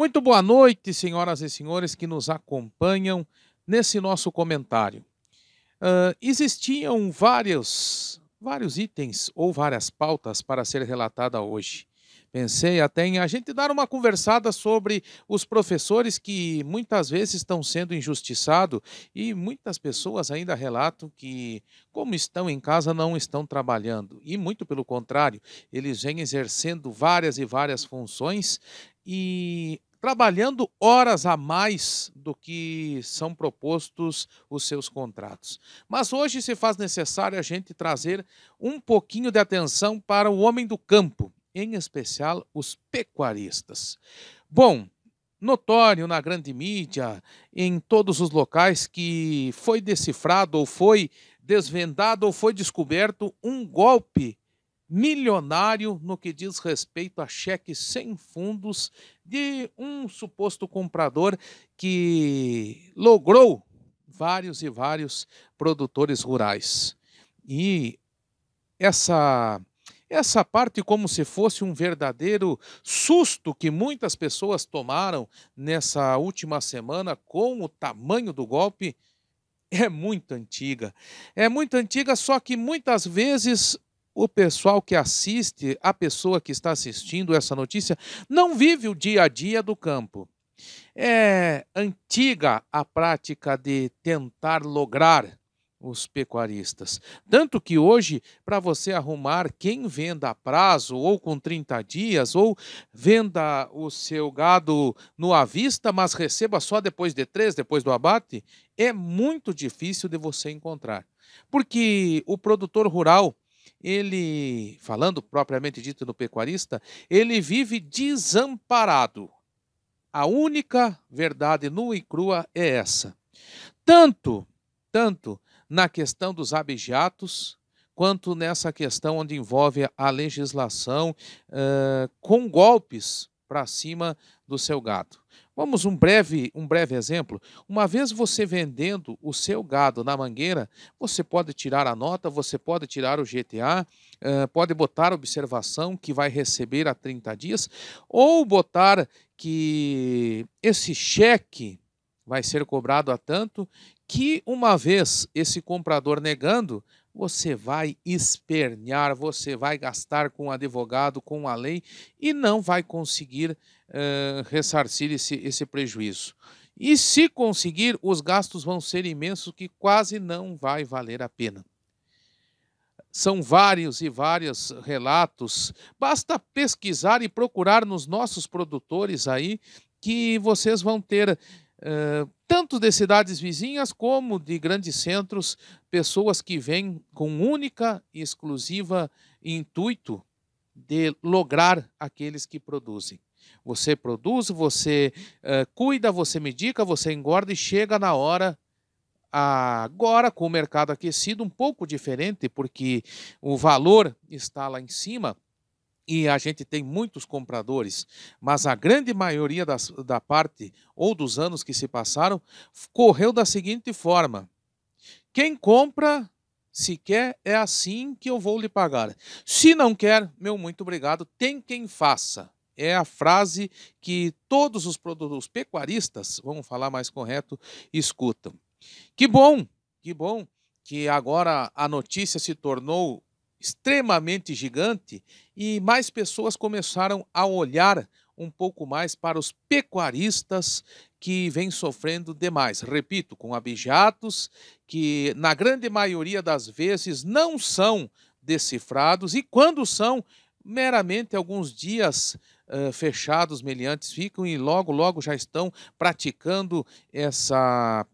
Muito boa noite, senhoras e senhores que nos acompanham nesse nosso comentário. Uh, existiam vários, vários itens ou várias pautas para ser relatada hoje. Pensei até em a gente dar uma conversada sobre os professores que muitas vezes estão sendo injustiçados e muitas pessoas ainda relatam que, como estão em casa, não estão trabalhando. E muito pelo contrário, eles vêm exercendo várias e várias funções e trabalhando horas a mais do que são propostos os seus contratos. Mas hoje se faz necessário a gente trazer um pouquinho de atenção para o homem do campo, em especial os pecuaristas. Bom, notório na grande mídia, em todos os locais que foi decifrado ou foi desvendado ou foi descoberto um golpe milionário no que diz respeito a cheques sem fundos de um suposto comprador que logrou vários e vários produtores rurais. E essa essa parte como se fosse um verdadeiro susto que muitas pessoas tomaram nessa última semana com o tamanho do golpe é muito antiga. É muito antiga, só que muitas vezes o pessoal que assiste, a pessoa que está assistindo essa notícia, não vive o dia a dia do campo. É antiga a prática de tentar lograr os pecuaristas. Tanto que hoje, para você arrumar quem venda a prazo, ou com 30 dias, ou venda o seu gado no à vista, mas receba só depois de três, depois do abate, é muito difícil de você encontrar. Porque o produtor rural ele, falando propriamente dito no pecuarista, ele vive desamparado. A única verdade nua e crua é essa. Tanto, tanto na questão dos abigeatos, quanto nessa questão onde envolve a legislação uh, com golpes para cima do seu gado. Vamos um breve, um breve exemplo. Uma vez você vendendo o seu gado na mangueira, você pode tirar a nota, você pode tirar o GTA, eh, pode botar observação que vai receber a 30 dias, ou botar que esse cheque vai ser cobrado a tanto que, uma vez esse comprador negando, você vai espernear, você vai gastar com o advogado, com a lei e não vai conseguir uh, ressarcir esse, esse prejuízo. E se conseguir, os gastos vão ser imensos que quase não vai valer a pena. São vários e vários relatos. Basta pesquisar e procurar nos nossos produtores aí que vocês vão ter eh, tanto de cidades vizinhas como de grandes centros, pessoas que vêm com única e exclusiva intuito de lograr aqueles que produzem. Você produz, você uh, cuida, você medica, você engorda e chega na hora. Agora, com o mercado aquecido, um pouco diferente, porque o valor está lá em cima, e a gente tem muitos compradores, mas a grande maioria das, da parte ou dos anos que se passaram correu da seguinte forma: quem compra, se quer, é assim que eu vou lhe pagar. Se não quer, meu muito obrigado, tem quem faça. É a frase que todos os produtores pecuaristas, vamos falar mais correto, escutam. Que bom, que bom que agora a notícia se tornou extremamente gigante e mais pessoas começaram a olhar um pouco mais para os pecuaristas que vêm sofrendo demais. Repito, com abjatos que, na grande maioria das vezes, não são decifrados e, quando são, meramente alguns dias uh, fechados, meliantes ficam e logo, logo já estão praticando essa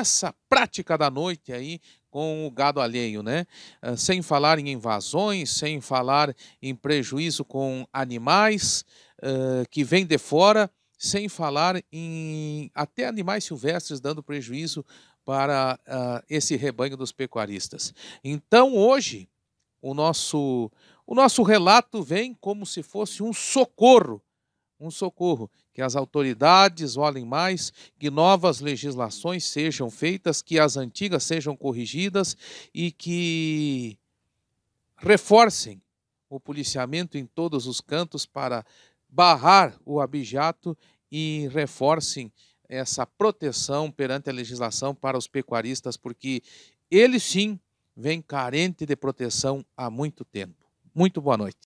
essa prática da noite aí com o gado alheio, né? Ah, sem falar em invasões, sem falar em prejuízo com animais uh, que vêm de fora, sem falar em até animais silvestres dando prejuízo para uh, esse rebanho dos pecuaristas. Então hoje o nosso o nosso relato vem como se fosse um socorro um socorro, que as autoridades olhem mais, que novas legislações sejam feitas, que as antigas sejam corrigidas e que reforcem o policiamento em todos os cantos para barrar o abjato e reforcem essa proteção perante a legislação para os pecuaristas, porque eles sim vêm carente de proteção há muito tempo. Muito boa noite.